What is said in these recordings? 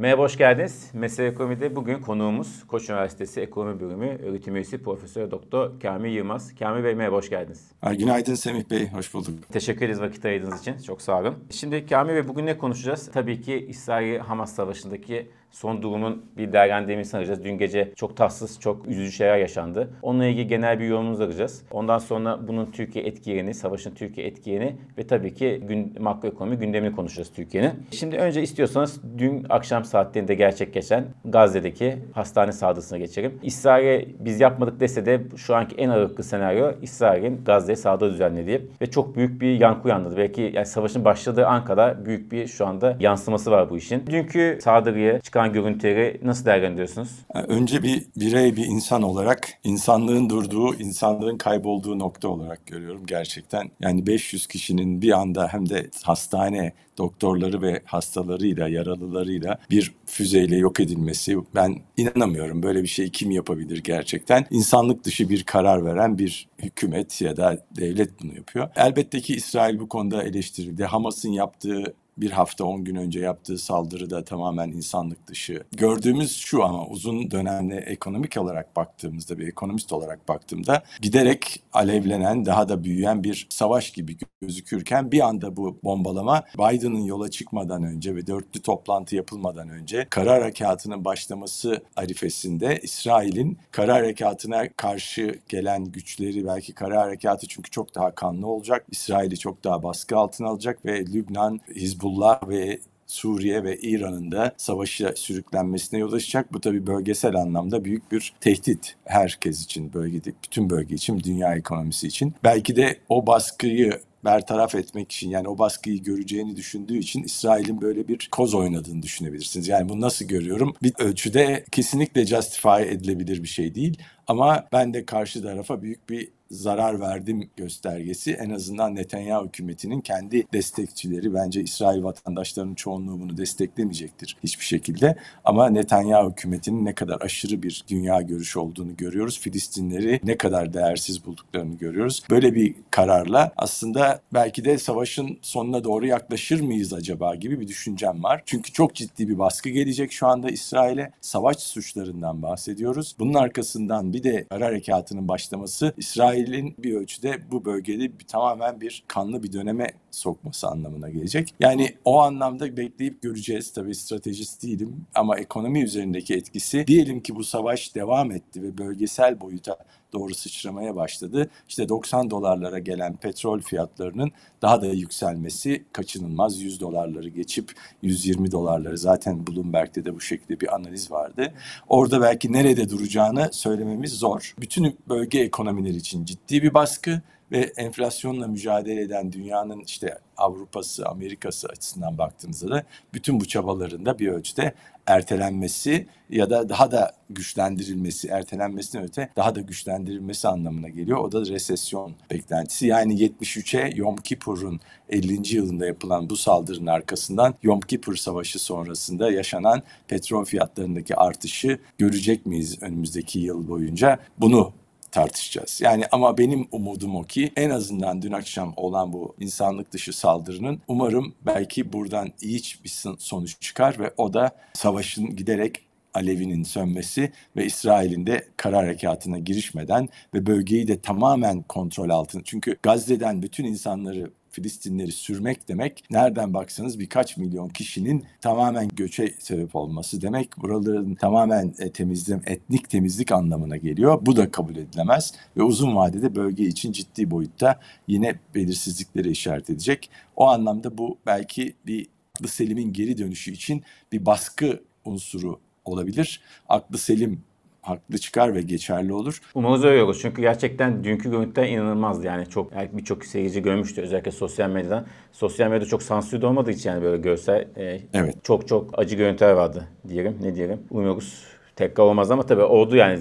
Merhaba, hoş geldiniz. Mesele Ekonomi'de bugün konuğumuz Koç Üniversitesi Ekonomi Bölümü Öğretim Üyesi Profesör Doktor Kamil Yılmaz. Kamil Bey merhaba, hoş geldiniz. Günaydın Semih Bey, hoş bulduk. Teşekkür ederiz vakit ayırdığınız için, çok sağ olun. Şimdi Kamil Bey bugün ne konuşacağız? Tabii ki İsrail-Hamas savaşındaki son durumun bir değerlendirmesini alacağız. Dün gece çok tatsız, çok üzücü şeyler yaşandı. Onunla ilgili genel bir yorumumuzu alacağız. Ondan sonra bunun Türkiye etkiyeni, savaşın Türkiye etkiyeni ve tabii ki gün, makroekonomi gündemini konuşacağız Türkiye'nin. Şimdi önce istiyorsanız dün akşam saatlerinde gerçekleşen Gazze'deki hastane saldırısına geçelim. İsrail biz yapmadık dese de şu anki en ağırlıklı senaryo İsrail'in Gazze'ye saldırı düzenlediği ve çok büyük bir yankı uyandırdı. Belki yani savaşın başladığı an kadar büyük bir şu anda yansıması var bu işin. Dünkü saldırıya çıkan çıkan görüntüleri nasıl değerlendiriyorsunuz? Önce bir birey, bir insan olarak insanlığın durduğu, insanlığın kaybolduğu nokta olarak görüyorum gerçekten. Yani 500 kişinin bir anda hem de hastane doktorları ve hastalarıyla, yaralılarıyla bir füzeyle yok edilmesi ben inanamıyorum. Böyle bir şey kim yapabilir gerçekten? İnsanlık dışı bir karar veren bir hükümet ya da devlet bunu yapıyor. Elbette ki İsrail bu konuda eleştirildi. Hamas'ın yaptığı bir hafta 10 gün önce yaptığı saldırı da tamamen insanlık dışı. Gördüğümüz şu ama uzun dönemli ekonomik olarak baktığımızda bir ekonomist olarak baktığımda giderek alevlenen daha da büyüyen bir savaş gibi gözükürken bir anda bu bombalama Biden'ın yola çıkmadan önce ve dörtlü toplantı yapılmadan önce kara harekatının başlaması arifesinde İsrail'in kara harekatına karşı gelen güçleri belki kara harekatı çünkü çok daha kanlı olacak. İsrail'i çok daha baskı altına alacak ve Lübnan, Hizbullah Hizbullah ve Suriye ve İran'ın da savaşa sürüklenmesine yol açacak. Bu tabii bölgesel anlamda büyük bir tehdit herkes için, bölgede, bütün bölge için, dünya ekonomisi için. Belki de o baskıyı bertaraf etmek için yani o baskıyı göreceğini düşündüğü için İsrail'in böyle bir koz oynadığını düşünebilirsiniz. Yani bunu nasıl görüyorum? Bir ölçüde kesinlikle justify edilebilir bir şey değil ama ben de karşı tarafa büyük bir zarar verdim göstergesi. En azından Netanyahu hükümetinin kendi destekçileri bence İsrail vatandaşlarının çoğunluğu bunu desteklemeyecektir hiçbir şekilde. Ama Netanyahu hükümetinin ne kadar aşırı bir dünya görüşü olduğunu görüyoruz. Filistinleri ne kadar değersiz bulduklarını görüyoruz. Böyle bir kararla aslında belki de savaşın sonuna doğru yaklaşır mıyız acaba gibi bir düşüncem var. Çünkü çok ciddi bir baskı gelecek şu anda İsrail'e. Savaş suçlarından bahsediyoruz. Bunun arkasından bir bir de kara harekatının başlaması İsrail'in bir ölçüde bu bölgede bir, tamamen bir kanlı bir döneme sokması anlamına gelecek. Yani o anlamda bekleyip göreceğiz. Tabii stratejist değilim ama ekonomi üzerindeki etkisi diyelim ki bu savaş devam etti ve bölgesel boyuta doğru sıçramaya başladı. İşte 90 dolarlara gelen petrol fiyatlarının daha da yükselmesi kaçınılmaz. 100 dolarları geçip 120 dolarları zaten Bloomberg'de de bu şekilde bir analiz vardı. Orada belki nerede duracağını söylememiz zor. Bütün bölge ekonomileri için ciddi bir baskı ve enflasyonla mücadele eden dünyanın işte Avrupa'sı, Amerika'sı açısından baktığınızda da bütün bu çabalarında bir ölçüde ertelenmesi ya da daha da güçlendirilmesi, ertelenmesinden öte daha da güçlendirilmesi anlamına geliyor. O da resesyon beklentisi. Yani 73'e Yom Kippur'un 50. yılında yapılan bu saldırının arkasından Yom Kippur Savaşı sonrasında yaşanan petrol fiyatlarındaki artışı görecek miyiz önümüzdeki yıl boyunca? Bunu tartışacağız. Yani ama benim umudum o ki en azından dün akşam olan bu insanlık dışı saldırının umarım belki buradan iyi bir sonuç çıkar ve o da savaşın giderek alevinin sönmesi ve İsrail'in de karar harekatına girişmeden ve bölgeyi de tamamen kontrol altına. Çünkü Gazze'den bütün insanları Filistinleri sürmek demek nereden baksanız birkaç milyon kişinin tamamen göçe sebep olması demek. Buraların tamamen e, temizlem, etnik temizlik anlamına geliyor. Bu da kabul edilemez ve uzun vadede bölge için ciddi boyutta yine belirsizlikleri işaret edecek. O anlamda bu belki bir aklı selimin geri dönüşü için bir baskı unsuru olabilir. Aklı selim haklı çıkar ve geçerli olur. Umarız öyle olur. Çünkü gerçekten dünkü görüntüler inanılmazdı. Yani çok yani birçok seyirci görmüştü özellikle sosyal medyadan. Sosyal medyada çok sansürde olmadığı için yani böyle görsel e, evet. çok çok acı görüntüler vardı diyelim. Ne diyelim? Umarız tekrar olmaz ama tabii oldu yani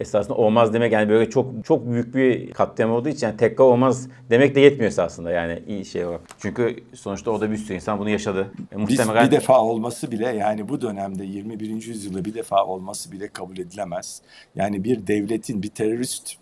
esasında olmaz demek yani böyle çok çok büyük bir katliam olduğu için yani tekrar olmaz demek de yetmiyor esasında yani iyi şey olarak. Çünkü sonuçta o da bir sürü insan bunu yaşadı. E, muhtemelen... Biz bir defa olması bile yani bu dönemde 21. yüzyılda bir defa olması bile kabul edilemez. Yani bir devletin bir terörist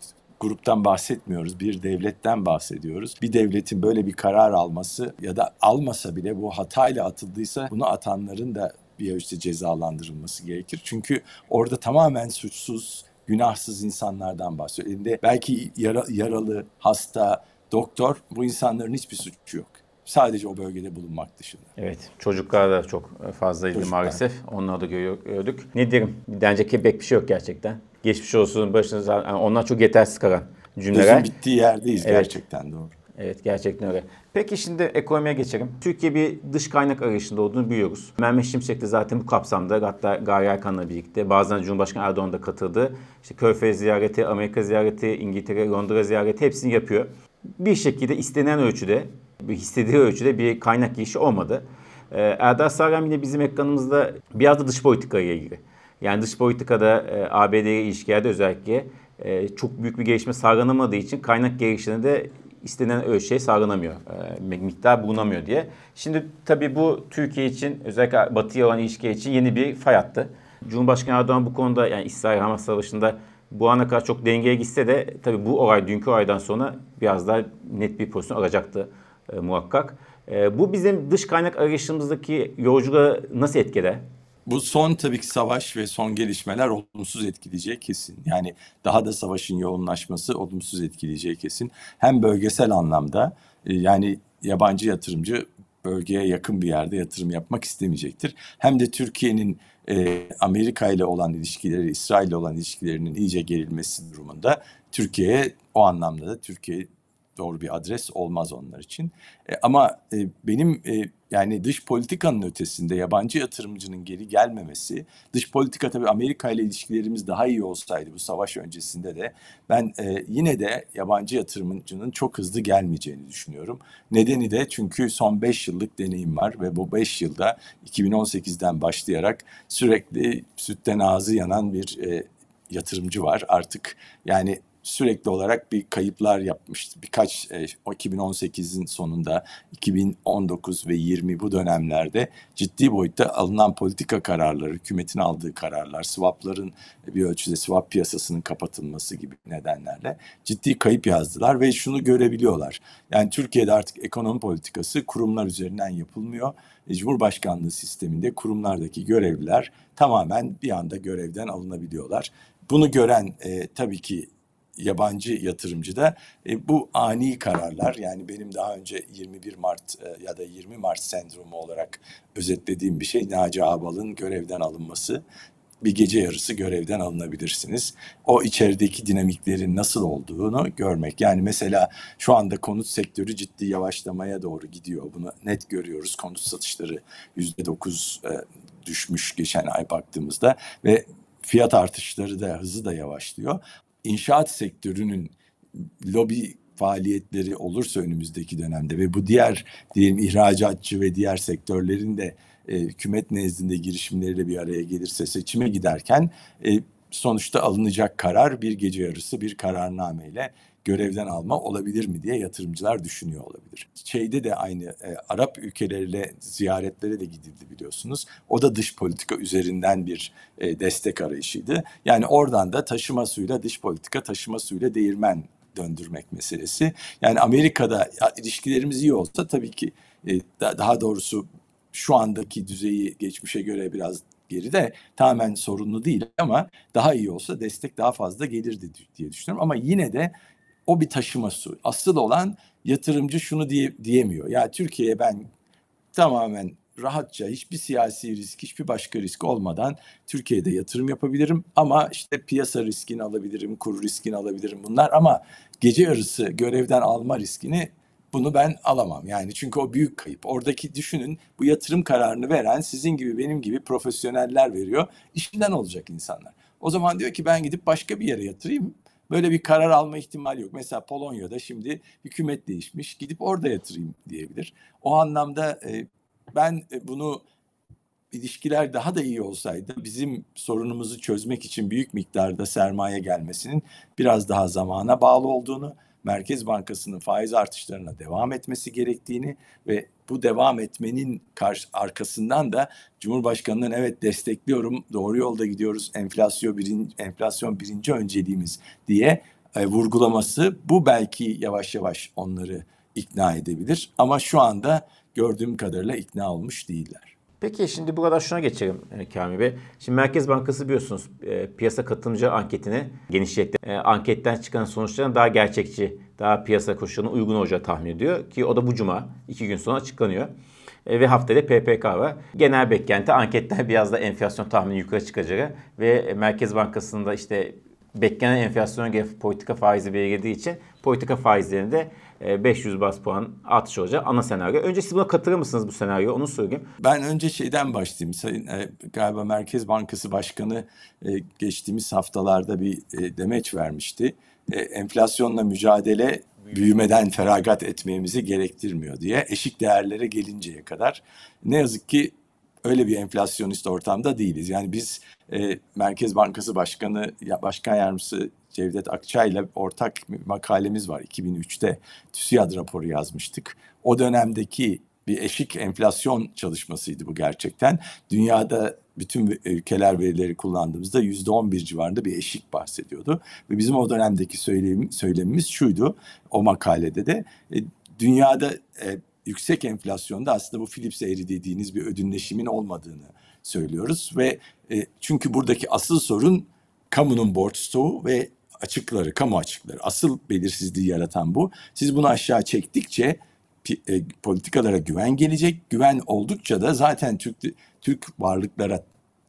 gruptan bahsetmiyoruz. Bir devletten bahsediyoruz. Bir devletin böyle bir karar alması ya da almasa bile bu hatayla atıldıysa bunu atanların da bir ölçüde cezalandırılması gerekir. Çünkü orada tamamen suçsuz, günahsız insanlardan bahsediyor. Elinde belki yara, yaralı, hasta, doktor bu insanların hiçbir suçu yok. Sadece o bölgede bulunmak dışında. Evet. Çocuklar da çok fazlaydı çocuklar. maalesef. Onları da gördük. Ne derim? Denecek pek bir şey yok gerçekten. Geçmiş olsun, başınıza. Yani onlar çok yetersiz kalan cümleler. Sözün bittiği yerdeyiz evet. gerçekten doğru. Evet gerçekten öyle. Peki şimdi ekonomiye geçelim. Türkiye bir dış kaynak arayışında olduğunu biliyoruz. Mehmet Şimşek de zaten bu kapsamda hatta Gari Erkan'la birlikte bazen Cumhurbaşkanı Erdoğan da katıldı. İşte Körfez ziyareti, Amerika ziyareti, İngiltere, Londra ziyareti hepsini yapıyor. Bir şekilde istenen ölçüde, istediği ölçüde bir kaynak girişi olmadı. Ee, Erdal Sarram yine bizim ekranımızda biraz da dış politikaya ilgili. Yani dış politikada e, ABD'ye ilişkilerde özellikle e, çok büyük bir gelişme sağlanamadığı için kaynak gelişini de istenen ölçüye şey sağlanamıyor, e, miktar bulunamıyor diye. Şimdi tabii bu Türkiye için özellikle Batı'ya olan ilişki için yeni bir fay attı. Cumhurbaşkanı Erdoğan bu konuda yani İsrail-Hamas savaşında bu ana kadar çok dengeye gitse de tabii bu olay dünkü olaydan sonra biraz daha net bir pozisyon alacaktı e, muhakkak. E, bu bizim dış kaynak arayışımızdaki yolculuğa nasıl etkiler? bu son tabii ki savaş ve son gelişmeler olumsuz etkileyecek kesin. Yani daha da savaşın yoğunlaşması olumsuz etkileyeceği kesin. Hem bölgesel anlamda e, yani yabancı yatırımcı bölgeye yakın bir yerde yatırım yapmak istemeyecektir. Hem de Türkiye'nin e, Amerika ile olan ilişkileri, İsrail ile olan ilişkilerinin iyice gerilmesi durumunda Türkiye'ye o anlamda da Türkiye doğru bir adres olmaz onlar için. E, ama e, benim e, yani dış politikanın ötesinde yabancı yatırımcının geri gelmemesi, dış politika tabii Amerika ile ilişkilerimiz daha iyi olsaydı bu savaş öncesinde de ben e, yine de yabancı yatırımcının çok hızlı gelmeyeceğini düşünüyorum. Nedeni de çünkü son 5 yıllık deneyim var ve bu 5 yılda 2018'den başlayarak sürekli sütten ağzı yanan bir e, yatırımcı var artık. Yani sürekli olarak bir kayıplar yapmıştı. Birkaç 2018'in e, sonunda 2019 ve 20 bu dönemlerde ciddi boyutta alınan politika kararları, hükümetin aldığı kararlar, swapların bir ölçüde swap piyasasının kapatılması gibi nedenlerle ciddi kayıp yazdılar ve şunu görebiliyorlar. Yani Türkiye'de artık ekonomi politikası kurumlar üzerinden yapılmıyor. E, Cumhurbaşkanlığı sisteminde kurumlardaki görevliler tamamen bir anda görevden alınabiliyorlar. Bunu gören e, tabii ki yabancı yatırımcıda e, bu ani kararlar yani benim daha önce 21 Mart e, ya da 20 Mart sendromu olarak özetlediğim bir şey Naci Ağbal'ın görevden alınması bir gece yarısı görevden alınabilirsiniz. O içerideki dinamiklerin nasıl olduğunu görmek. Yani mesela şu anda konut sektörü ciddi yavaşlamaya doğru gidiyor. Bunu net görüyoruz. Konut satışları yüzde dokuz e, düşmüş geçen ay baktığımızda ve fiyat artışları da hızı da yavaşlıyor inşaat sektörünün lobi faaliyetleri olursa önümüzdeki dönemde ve bu diğer diyelim ihracatçı ve diğer sektörlerin de e, hükümet nezdinde girişimleriyle bir araya gelirse seçime giderken e, sonuçta alınacak karar bir gece yarısı bir kararnameyle görevden alma olabilir mi diye yatırımcılar düşünüyor olabilir. Şeyde de aynı e, Arap ülkeleriyle ziyaretlere de gidildi biliyorsunuz. O da dış politika üzerinden bir e, destek arayışıydı. Yani oradan da taşıma suyla dış politika, taşıma suyla değirmen döndürmek meselesi. Yani Amerika'da ilişkilerimiz iyi olsa tabii ki e, daha doğrusu şu andaki düzeyi geçmişe göre biraz geride tamamen sorunlu değil ama daha iyi olsa destek daha fazla gelirdi diye düşünüyorum. Ama yine de o bir taşıma su. Asıl olan yatırımcı şunu diye, diyemiyor. Ya Türkiye'ye ben tamamen rahatça hiçbir siyasi risk, hiçbir başka risk olmadan Türkiye'de yatırım yapabilirim ama işte piyasa riskini alabilirim, kur riskini alabilirim bunlar ama gece yarısı görevden alma riskini bunu ben alamam yani çünkü o büyük kayıp. Oradaki düşünün bu yatırım kararını veren sizin gibi benim gibi profesyoneller veriyor. İşinden olacak insanlar. O zaman diyor ki ben gidip başka bir yere yatırayım. Böyle bir karar alma ihtimali yok. Mesela Polonya'da şimdi hükümet değişmiş. Gidip orada yatırayım diyebilir. O anlamda e, ben e, bunu ilişkiler daha da iyi olsaydı bizim sorunumuzu çözmek için büyük miktarda sermaye gelmesinin biraz daha zamana bağlı olduğunu Merkez Bankası'nın faiz artışlarına devam etmesi gerektiğini ve bu devam etmenin karşı, arkasından da Cumhurbaşkanı'nın evet destekliyorum, doğru yolda gidiyoruz, enflasyon birinci, enflasyon birinci önceliğimiz diye e, vurgulaması bu belki yavaş yavaş onları ikna edebilir. Ama şu anda gördüğüm kadarıyla ikna olmuş değiller. Peki şimdi burada şuna geçelim e, Kamil Bey. Şimdi Merkez Bankası biliyorsunuz e, piyasa katılımcı anketini genişletti. E, anketten çıkan sonuçların daha gerçekçi, daha piyasa koşullarına uygun olacağı tahmin ediyor. Ki o da bu cuma, iki gün sonra açıklanıyor. E, ve haftaya PPK var. Genel beklenti anketten biraz da enflasyon tahmini yukarı çıkacağı ve Merkez Bankası'nda işte beklenen enflasyona göre politika faizi belirlediği için politika faizlerinde 500 e, bas puan artış olacak ana senaryo. Önce siz buna katılır mısınız bu senaryo? Onu söyleyeyim. Ben önce şeyden başlayayım. Sayın e, galiba Merkez Bankası Başkanı e, geçtiğimiz haftalarda bir e, demeç vermişti. E, enflasyonla mücadele büyümeden feragat etmemizi gerektirmiyor diye eşik değerlere gelinceye kadar ne yazık ki öyle bir enflasyonist ortamda değiliz. Yani biz e, Merkez Bankası Başkanı, ya, Başkan Yardımcısı Cevdet Akçay ile ortak makalemiz var. 2003'te TÜSİAD raporu yazmıştık. O dönemdeki bir eşik enflasyon çalışmasıydı bu gerçekten. Dünyada bütün ülkeler verileri kullandığımızda yüzde on civarında bir eşik bahsediyordu. Ve bizim o dönemdeki söylem, söylemimiz şuydu o makalede de. E, dünyada e, yüksek enflasyonda aslında bu Philips eğri dediğiniz bir ödünleşimin olmadığını söylüyoruz ve e, çünkü buradaki asıl sorun kamunun borç stoğu ve açıkları, kamu açıkları. Asıl belirsizliği yaratan bu. Siz bunu aşağı çektikçe e, politikalara güven gelecek. Güven oldukça da zaten Türk Türk varlıklara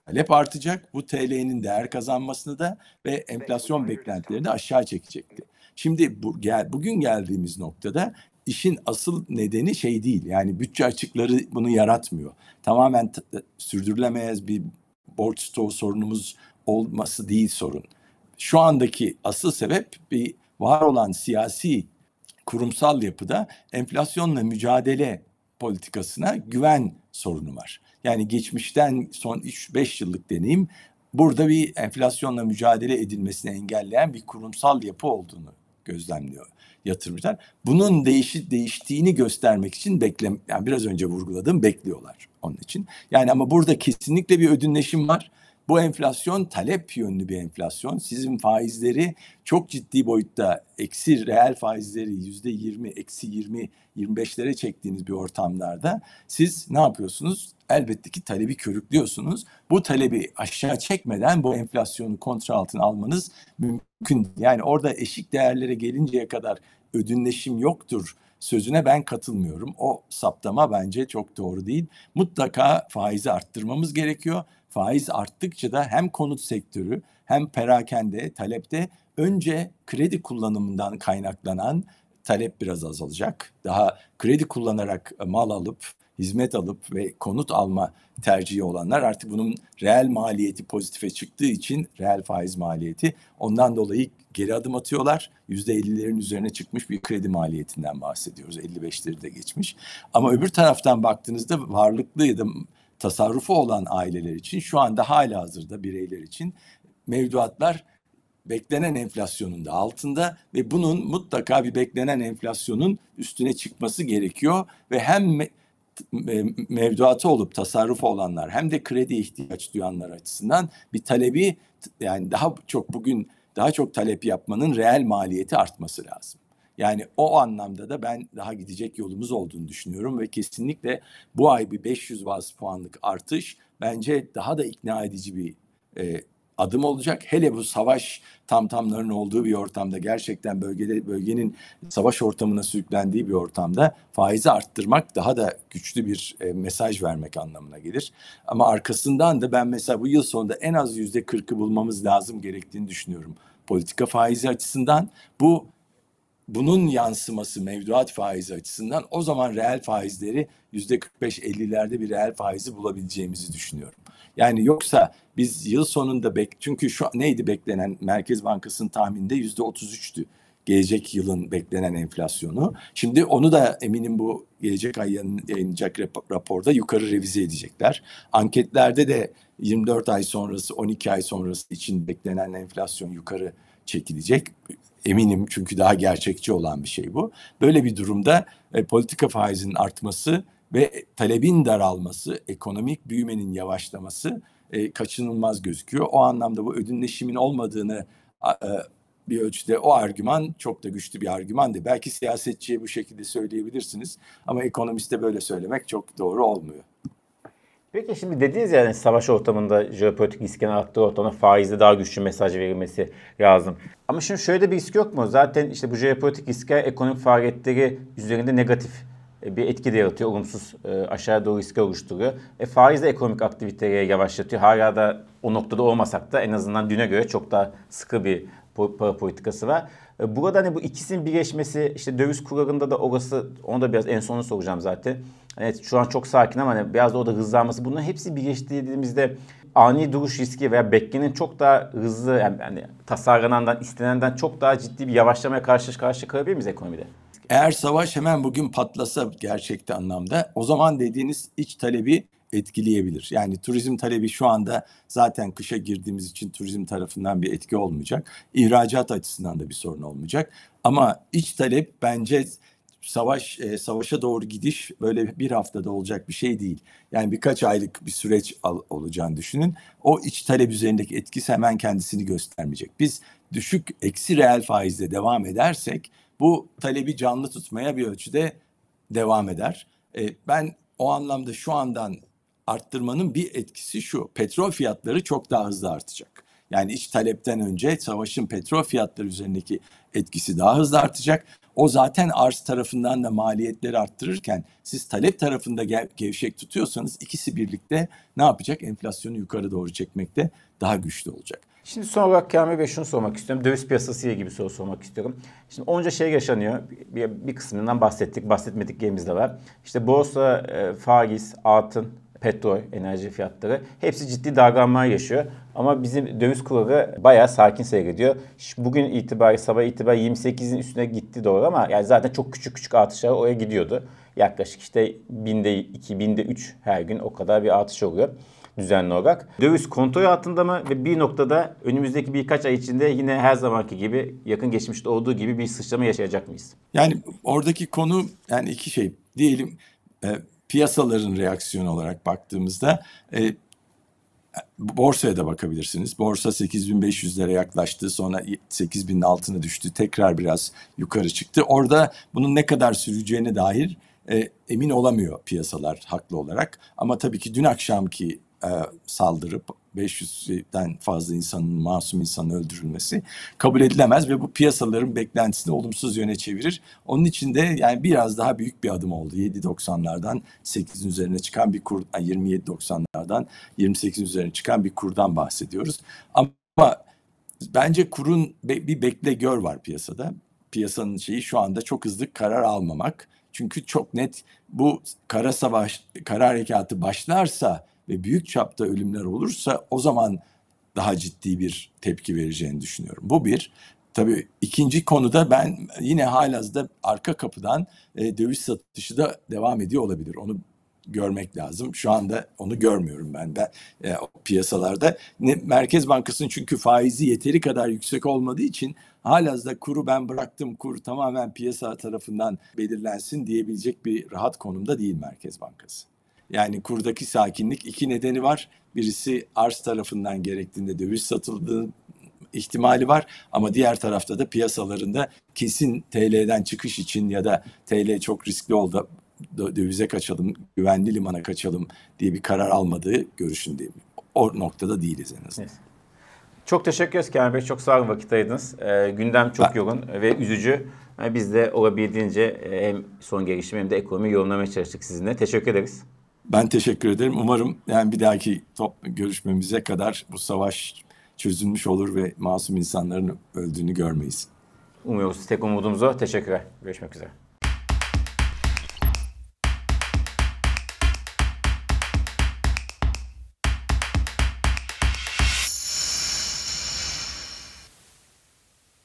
talep artacak. Bu TL'nin değer kazanmasını da ve enflasyon beklentilerini aşağı çekecekti. Şimdi bu, gel, bugün geldiğimiz noktada işin asıl nedeni şey değil. Yani bütçe açıkları bunu yaratmıyor. Tamamen e, sürdürülemez bir borç stoğu sorunumuz olması değil sorun. Şu andaki asıl sebep bir var olan siyasi kurumsal yapıda enflasyonla mücadele politikasına güven sorunu var. Yani geçmişten son 3-5 yıllık deneyim burada bir enflasyonla mücadele edilmesini engelleyen bir kurumsal yapı olduğunu gözlemliyor yatırımcılar. Bunun değişi, değiştiğini göstermek için beklem, yani biraz önce vurguladığım bekliyorlar onun için. Yani ama burada kesinlikle bir ödünleşim var bu enflasyon talep yönlü bir enflasyon. Sizin faizleri çok ciddi boyutta eksi reel faizleri yüzde yirmi, eksi yirmi, yirmi beşlere çektiğiniz bir ortamlarda siz ne yapıyorsunuz? Elbette ki talebi körüklüyorsunuz. Bu talebi aşağı çekmeden bu enflasyonu kontrol altına almanız mümkün. Yani orada eşik değerlere gelinceye kadar ödünleşim yoktur sözüne ben katılmıyorum. O saptama bence çok doğru değil. Mutlaka faizi arttırmamız gerekiyor faiz arttıkça da hem konut sektörü hem perakende talepte önce kredi kullanımından kaynaklanan talep biraz azalacak. Daha kredi kullanarak e, mal alıp hizmet alıp ve konut alma tercihi olanlar artık bunun reel maliyeti pozitife çıktığı için reel faiz maliyeti ondan dolayı geri adım atıyorlar. %50'lerin üzerine çıkmış bir kredi maliyetinden bahsediyoruz. 55'leri de geçmiş. Ama öbür taraftan baktığınızda varlıklı ya da tasarrufu olan aileler için şu anda hala hazırda bireyler için mevduatlar beklenen enflasyonun da altında ve bunun mutlaka bir beklenen enflasyonun üstüne çıkması gerekiyor ve hem mevduatı olup tasarrufu olanlar hem de kredi ihtiyaç duyanlar açısından bir talebi yani daha çok bugün daha çok talep yapmanın reel maliyeti artması lazım. Yani o anlamda da ben daha gidecek yolumuz olduğunu düşünüyorum ve kesinlikle bu ay bir 500 baz puanlık artış bence daha da ikna edici bir e, adım olacak. Hele bu savaş tamtamların olduğu bir ortamda gerçekten bölgede bölgenin savaş ortamına sürüklendiği bir ortamda faizi arttırmak daha da güçlü bir e, mesaj vermek anlamına gelir. Ama arkasından da ben mesela bu yıl sonunda en az yüzde kırkı bulmamız lazım gerektiğini düşünüyorum. Politika faizi açısından bu bunun yansıması mevduat faizi açısından o zaman reel faizleri yüzde 45-50'lerde bir reel faizi bulabileceğimizi düşünüyorum. Yani yoksa biz yıl sonunda bek çünkü şu neydi beklenen Merkez Bankası'nın tahminde yüzde 33'tü gelecek yılın beklenen enflasyonu. Şimdi onu da eminim bu gelecek ay yayınlanacak raporda yukarı revize edecekler. Anketlerde de 24 ay sonrası 12 ay sonrası için beklenen enflasyon yukarı çekilecek. Eminim çünkü daha gerçekçi olan bir şey bu. Böyle bir durumda e, politika faizinin artması ve talebin daralması, ekonomik büyümenin yavaşlaması e, kaçınılmaz gözüküyor. O anlamda bu ödünleşimin olmadığını e, bir ölçüde o argüman çok da güçlü bir argümandı Belki siyasetçiye bu şekilde söyleyebilirsiniz ama ekonomiste böyle söylemek çok doğru olmuyor. Peki şimdi dediniz yani savaş ortamında jeopolitik riskin arttığı ortamda faizde daha güçlü mesaj verilmesi lazım. Ama şimdi şöyle de bir risk yok mu? Zaten işte bu jeopolitik riskler ekonomik faaliyetleri üzerinde negatif e, bir etki de yaratıyor. Olumsuz e, aşağı doğru riske oluşturuyor. E, faiz de ekonomik aktiviteyi yavaşlatıyor. Hala da o noktada olmasak da en azından düne göre çok daha sıkı bir para politikası var. E, Burada hani bu ikisinin birleşmesi işte döviz kurlarında da orası onu da biraz en sonu soracağım zaten. Evet şu an çok sakin ama hani biraz da orada hızlanması bunların hepsi birleştirdiğimizde ani duruş riski veya beklenen çok daha hızlı yani, yani tasarlanandan istenenden çok daha ciddi bir yavaşlamaya karşı karşı kalabilir miyiz ekonomide? Eğer savaş hemen bugün patlasa gerçekte anlamda o zaman dediğiniz iç talebi etkileyebilir. Yani turizm talebi şu anda zaten kışa girdiğimiz için turizm tarafından bir etki olmayacak. İhracat açısından da bir sorun olmayacak. Ama iç talep bence savaş e, savaşa doğru gidiş böyle bir haftada olacak bir şey değil. Yani birkaç aylık bir süreç al, olacağını düşünün. O iç talep üzerindeki etkisi hemen kendisini göstermeyecek. Biz düşük eksi reel faizle devam edersek bu talebi canlı tutmaya bir ölçüde devam eder. E, ben o anlamda şu andan arttırmanın bir etkisi şu. Petrol fiyatları çok daha hızlı artacak. Yani iç talepten önce savaşın petrol fiyatları üzerindeki etkisi daha hızlı artacak. O zaten arz tarafından da maliyetleri arttırırken siz talep tarafında gevşek tutuyorsanız ikisi birlikte ne yapacak? Enflasyonu yukarı doğru çekmekte daha güçlü olacak. Şimdi son olarak Kamil Bey şunu sormak istiyorum. Döviz piyasası ile gibi soru sormak istiyorum. Şimdi onca şey yaşanıyor. Bir, bir kısmından bahsettik, bahsetmediklerimiz de var. İşte borsa, e, faiz, altın, petrol, enerji fiyatları hepsi ciddi dalgalanma yaşıyor. Ama bizim döviz kuru bayağı sakin seyrediyor. Bugün itibari sabah itibari 28'in üstüne gitti doğru ama yani zaten çok küçük küçük artışlar oraya gidiyordu. Yaklaşık işte binde 2, binde 3 her gün o kadar bir artış oluyor düzenli olarak. Döviz kontrol altında mı ve bir noktada önümüzdeki birkaç ay içinde yine her zamanki gibi yakın geçmişte olduğu gibi bir sıçrama yaşayacak mıyız? Yani oradaki konu yani iki şey diyelim e, piyasaların reaksiyonu olarak baktığımızda e, borsaya da bakabilirsiniz. Borsa 8500'lere yaklaştı. Sonra 8000'in altına düştü. Tekrar biraz yukarı çıktı. Orada bunun ne kadar süreceğine dair e, emin olamıyor piyasalar haklı olarak. Ama tabii ki dün akşamki e, saldırıp 500'den fazla insanın, masum insanın öldürülmesi kabul edilemez ve bu piyasaların beklentisini olumsuz yöne çevirir. Onun için de yani biraz daha büyük bir adım oldu. 7.90'lardan 8'in üzerine çıkan bir kur, 27.90'lardan 28'in üzerine çıkan bir kurdan bahsediyoruz. Ama bence kurun bir bekle gör var piyasada. Piyasanın şeyi şu anda çok hızlı karar almamak. Çünkü çok net bu kara savaş, kara harekatı başlarsa ve büyük çapta ölümler olursa o zaman daha ciddi bir tepki vereceğini düşünüyorum. Bu bir. Tabii ikinci konuda ben yine halihazırda arka kapıdan e, döviz satışı da devam ediyor olabilir. Onu görmek lazım. Şu anda onu görmüyorum ben de e, piyasalarda. Ne, Merkez Bankası'nın çünkü faizi yeteri kadar yüksek olmadığı için halihazırda kuru ben bıraktım kur tamamen piyasa tarafından belirlensin diyebilecek bir rahat konumda değil Merkez Bankası. Yani kurdaki sakinlik iki nedeni var. Birisi arz tarafından gerektiğinde döviz satıldığı ihtimali var ama diğer tarafta da piyasalarında kesin TL'den çıkış için ya da TL çok riskli oldu dövize kaçalım, güvenli limana kaçalım diye bir karar almadığı görüşündeyim. O noktada değiliz en azından. Evet. Çok teşekkür ederiz Kemal Bey. Çok sağ olun vakit ayırdınız. E, ee, gündem çok ben... yoğun ve üzücü. Ee, biz de olabildiğince e, hem son gelişimi hem de ekonomi yorumlamaya çalıştık sizinle. Teşekkür ederiz. Ben teşekkür ederim. Umarım yani bir dahaki top görüşmemize kadar bu savaş çözülmüş olur ve masum insanların öldüğünü görmeyiz. Umuyoruz. Tek umudumuz o. Teşekkürler. Görüşmek üzere.